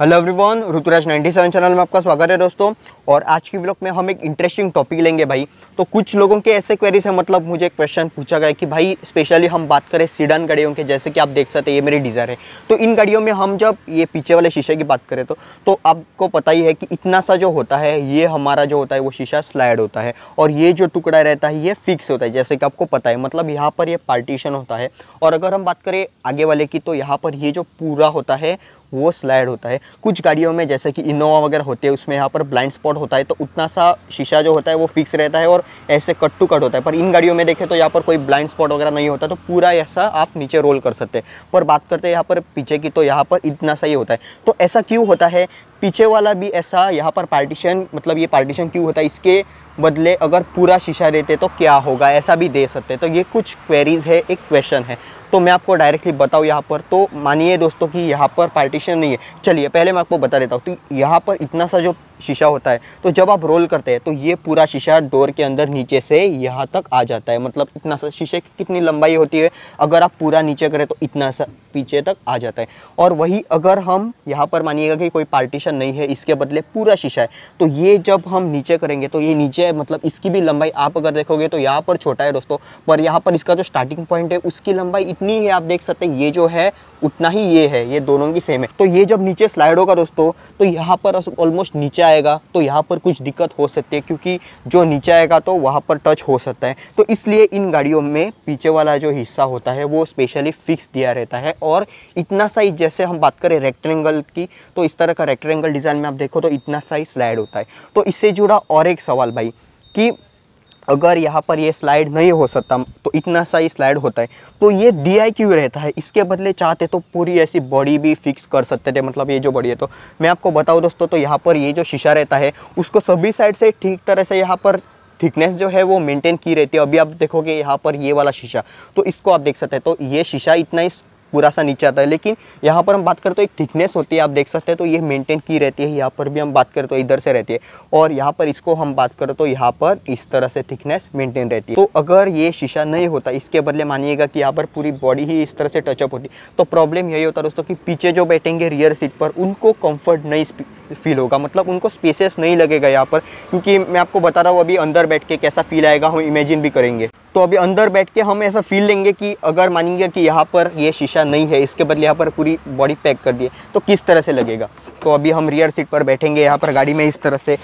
hello everyone Rituraj 97 channel में आपका स्वागत है दोस्तों और आज की ब्लॉग में हम एक इंटरेस्टिंग टॉपिक लेंगे भाई तो कुछ लोगों के ऐसे क्वेरीज है मतलब मुझे एक क्वेश्चन पूछा गया कि भाई स्पेशली हम बात करें सीडन गाड़ियों के जैसे कि आप देख सकते हैं ये मेरी डिज़ायर है तो इन गाड़ियों में हम जब ये पीछे वाले शीशे की बात करें तो तो आपको पता ही है कि इतना सा जो होता है ये हमारा जो होता है वो शीशा स्लाइड होता है और ये जो टुकड़ा रहता है ये फिक्स होता है जैसे कि आपको पता है मतलब यहाँ पर ये पार्टीशन होता है और अगर हम बात करें आगे वाले की तो यहाँ पर ये जो पूरा होता है वो स्लाइड होता है कुछ गाड़ियों में जैसे कि इनोवा वगैरह होते हैं उसमें यहाँ पर ब्लाइंड स्पॉट होता है तो उतना सा शीशा जो होता है वो फिक्स रहता है और ऐसे कट टू कट होता है पर इन गाड़ियों में देखें तो यहाँ पर कोई ब्लाइंड स्पॉट वगैरह नहीं होता तो पूरा ऐसा आप नीचे रोल कर सकते हैं पर बात करते हैं यहाँ पर पीछे की तो यहाँ पर इतना सा ही होता है तो ऐसा क्यों होता है पीछे वाला भी ऐसा यहाँ पर पार्टीशन मतलब ये पार्टीशन क्यों होता है इसके बदले अगर पूरा शीशा देते तो क्या होगा ऐसा भी दे सकते तो ये कुछ क्वेरीज़ है एक क्वेश्चन है तो मैं आपको डायरेक्टली बताऊँ यहाँ पर तो मानिए दोस्तों कि यहाँ पर पार्टीशन नहीं है चलिए पहले मैं आपको बता देता हूँ तो यहाँ पर इतना सा जो शीशा होता है तो जब आप रोल करते हैं तो ये पूरा शीशा डोर के अंदर नीचे से यहाँ तक आ जाता है मतलब इतना सा शीशे की कितनी लंबाई होती है अगर आप पूरा नीचे करें तो इतना सा पीछे तक आ जाता है और वही अगर हम यहाँ पर मानिएगा कि कोई पार्टीशन नहीं है इसके बदले पूरा शीशा है तो ये जब हम नीचे करेंगे तो ये नीचे मतलब इसकी भी लंबाई आप अगर देखोगे तो यहाँ पर छोटा है दोस्तों पर यहाँ पर इसका जो स्टार्टिंग पॉइंट है उसकी लंबाई इतनी है आप देख सकते हैं ये जो है उतना ही ये है ये दोनों की सेम है तो ये जब नीचे स्लाइड होगा दोस्तों तो यहाँ पर ऑलमोस्ट नीचे आएगा तो यहाँ पर कुछ दिक्कत हो सकती है क्योंकि जो नीचे आएगा तो वहाँ पर टच हो सकता है तो इसलिए इन गाड़ियों में पीछे वाला जो हिस्सा होता है वो स्पेशली फिक्स दिया रहता है और इतना साइज जैसे हम बात करें रेक्टेंगल की तो इस तरह का रेक्टेंगल डिज़ाइन में आप देखो तो इतना साइज स्लाइड होता है तो इससे जुड़ा और एक सवाल भाई कि अगर यहाँ पर ये स्लाइड नहीं हो सकता तो इतना सा ही स्लाइड होता है तो ये डी आई क्यू रहता है इसके बदले चाहते तो पूरी ऐसी बॉडी भी फिक्स कर सकते थे मतलब ये जो बॉडी है तो मैं आपको बताऊँ दोस्तों तो यहाँ पर ये जो शीशा रहता है उसको सभी साइड से ठीक तरह से यहाँ पर थिकनेस जो है वो मेंटेन की रहती है अभी आप देखोगे यहाँ पर ये वाला शीशा तो इसको आप देख सकते हैं तो ये शीशा इतना ही पूरा सा नीचे आता है लेकिन यहाँ पर हम बात करते हैं तो एक थिकनेस होती है आप देख सकते हैं तो ये मेंटेन की रहती है यहाँ पर भी हम बात करें तो इधर से रहती है और यहाँ पर इसको हम बात करें तो यहाँ पर इस तरह से थिकनेस मेंटेन रहती है तो अगर ये शीशा नहीं होता इसके बदले मानिएगा कि यहाँ पर पूरी बॉडी ही इस तरह से टचअप होती तो प्रॉब्लम यही होता दोस्तों की पीछे जो बैठेंगे रियर सीट पर उनको कम्फर्ट नहीं फील होगा मतलब उनको स्पेसेस नहीं लगेगा यहाँ पर क्योंकि मैं आपको बता रहा हूँ अभी अंदर बैठ के कैसा फील आएगा हम इमेजिन भी करेंगे तो अभी अंदर बैठ के हम ऐसा फील लेंगे कि अगर मानेंगे कि यहाँ पर ये शीशा नहीं है इसके बदले यहाँ पर पूरी बॉडी पैक कर दिए तो किस तरह से लगेगा तो अभी हम रियर सीट पर बैठेंगे यहाँ पर गाड़ी में इस तरह से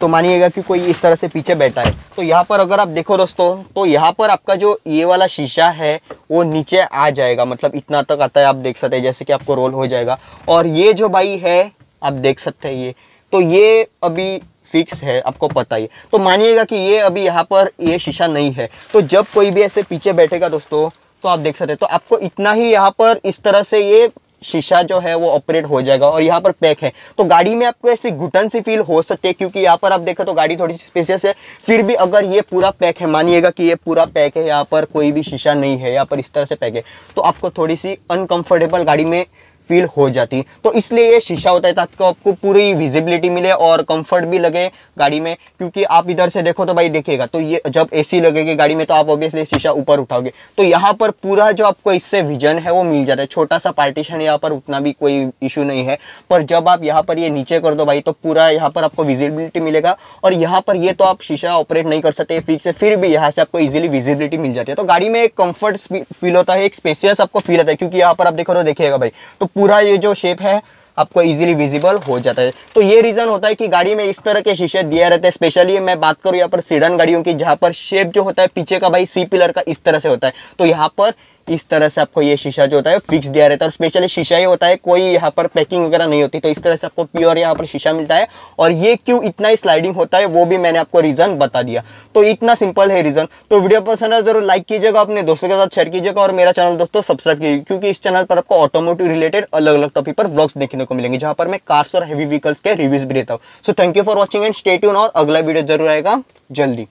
तो मानिएगा कि कोई इस तरह से पीछे बैठा है तो यहाँ पर अगर आप देखो दोस्तों तो यहाँ पर आपका जो ये वाला शीशा है वो नीचे आ जाएगा मतलब इतना तक आता है आप देख सकते हैं जैसे कि आपको रोल हो जाएगा और ये जो भाई है आप देख सकते हैं ये तो ये अभी फिक्स है आपको पता ही तो मानिएगा कि ये अभी यहाँ पर ये शीशा नहीं है तो जब कोई भी ऐसे पीछे बैठेगा दोस्तों तो आप देख सकते हैं तो आपको इतना ही यहाँ पर इस तरह से ये शीशा जो है वो ऑपरेट हो जाएगा और यहाँ पर पैक है तो गाड़ी में आपको ऐसी घुटन सी फील हो सकती है क्योंकि यहाँ पर आप देखो तो गाड़ी थोड़ी सी स्पेशियस है फिर भी अगर ये पूरा पैक है मानिएगा कि ये पूरा पैक है यहाँ पर कोई भी शीशा नहीं है यहाँ पर इस तरह से पैक है तो आपको थोड़ी सी अनकंफर्टेबल गाड़ी में फील हो जाती तो इसलिए ये शीशा होता है ताकि आपको पूरी विजिबिलिटी मिले और कंफर्ट भी लगे गाड़ी में क्योंकि आप इधर से देखो तो भाई देखिएगा तो ये जब एसी लगेगी गाड़ी में तो आप ऑब्वियसली शीशा ऊपर उठाओगे तो यहाँ पर पूरा जो आपको इससे विजन है वो मिल जाता है छोटा सा पार्टीशन यहाँ पर उतना भी कोई इशू नहीं है पर जब आप यहाँ पर ये नीचे कर दो भाई तो पूरा यहाँ पर आपको विजिबिलिटी मिलेगा और यहाँ पर ये तो आप शीशा ऑपरेट नहीं कर सकते फिक्स है फिर भी यहाँ से आपको इजिली विजिबिलिटी मिल जाती है तो गाड़ी में एक कम्फर्ट फील होता है एक स्पेसियस आपको फील होता है क्योंकि यहाँ पर आप देखो तो देखिएगा भाई तो पूरा ये जो शेप है आपको इजीली विजिबल हो जाता है तो ये रीज़न होता है कि गाड़ी में इस तरह के शीशे दिए रहते हैं स्पेशली मैं बात करूँ यहाँ पर सीडन गाड़ियों की जहाँ पर शेप जो होता है पीछे का भाई सी पिलर का इस तरह से होता है तो यहाँ पर इस तरह से आपको ये शीशा जो होता है फिक्स दिया रहता है और स्पेशली शीशा ही होता है कोई यहाँ पर पैकिंग वगैरह नहीं होती तो इस तरह से आपको प्योर यहाँ पर शीशा मिलता है और ये क्यों इतना ही स्लाइडिंग होता है वो भी मैंने आपको रीज़न बता दिया तो इतना सिंपल है रीज़न तो वीडियो पसंद है जरूर लाइक कीजिएगा अपने दोस्तों के साथ शेयर कीजिएगा और मेरा चैनल दोस्तों सब्सक्राइब कीजिए क्योंकि इस चैनल पर आपको ऑटोमोटिव रिलेटेड अलग अलग टॉपिक पर ब्लॉग्स देखने को मिलेंगे जहां पर मैं कार्स और हैवी व्हीकल्स के रिव्यूज भी देता हूँ so thank you for watching and stay tuned और अगला वीडियो जरूर आएगा जल्दी